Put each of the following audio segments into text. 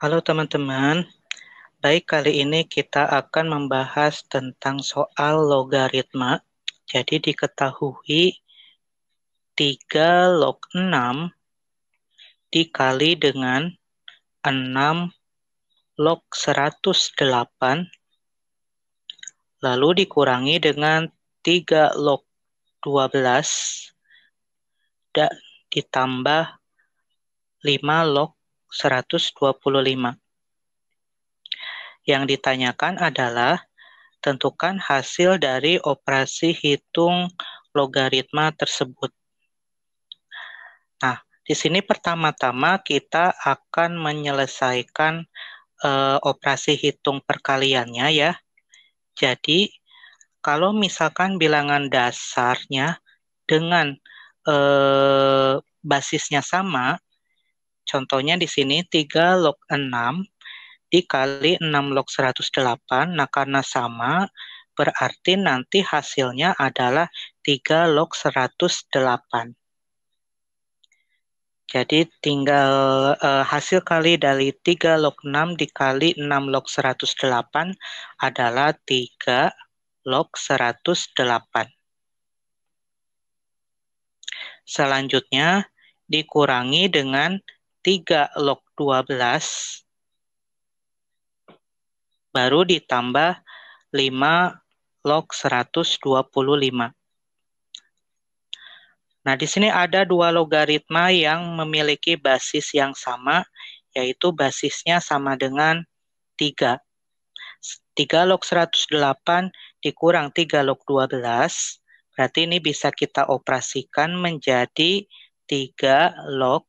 Halo teman-teman, baik kali ini kita akan membahas tentang soal logaritma. Jadi diketahui 3 log 6 dikali dengan 6 log 108 lalu dikurangi dengan 3 log 12 dan ditambah 5 log 125. Yang ditanyakan adalah tentukan hasil dari operasi hitung logaritma tersebut. Nah, di sini pertama-tama kita akan menyelesaikan eh, operasi hitung perkaliannya ya. Jadi, kalau misalkan bilangan dasarnya dengan eh, basisnya sama, Contohnya di sini 3 log 6 dikali 6 log 108. Nah, karena sama, berarti nanti hasilnya adalah 3 log 108. Jadi tinggal eh, hasil kali dari 3 log 6 dikali 6 log 108 adalah 3 log 108. Selanjutnya dikurangi dengan 3 log 12 baru ditambah 5 log 125. Nah, di sini ada dua logaritma yang memiliki basis yang sama, yaitu basisnya sama dengan 3. 3 log 108 dikurang 3 log 12, berarti ini bisa kita operasikan menjadi 3 log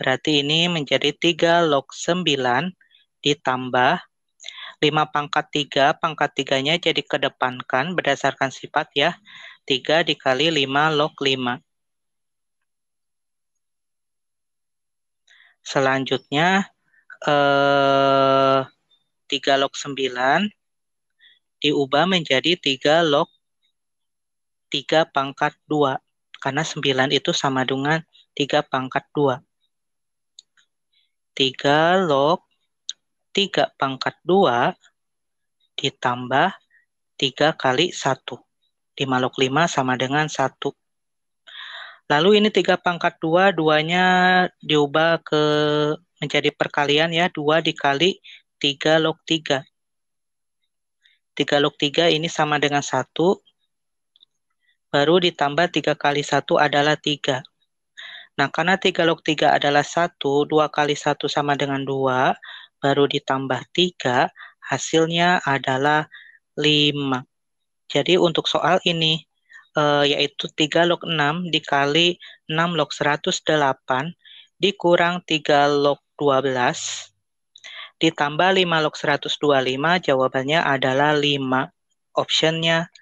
Berarti ini menjadi 3 log 9 ditambah 5 pangkat 3, pangkat 3-nya jadi kedepankan berdasarkan sifat ya. 3 dikali 5 log 5. Selanjutnya, eh, 3 log 9 diubah menjadi 3 log 3 pangkat 2. Karena 9 itu sama dengan 3 pangkat 2. 3 log 3 pangkat 2 ditambah 3 kali 1. 5 log 5 sama dengan 1. Lalu ini 3 pangkat 2, 2-nya diubah ke menjadi perkalian ya, 2 dikali 3 log 3. 3 log 3 ini sama dengan 1, baru ditambah 3 kali 1 adalah 3. Nah, karena 3 log 3 adalah 1, 2 kali 1 sama dengan 2, baru ditambah 3, hasilnya adalah 5. Jadi untuk soal ini, eh, yaitu 3 log 6 dikali 6 log 108 dikurang 3 log 12 ditambah 5 log 125, jawabannya adalah 5. Optionnya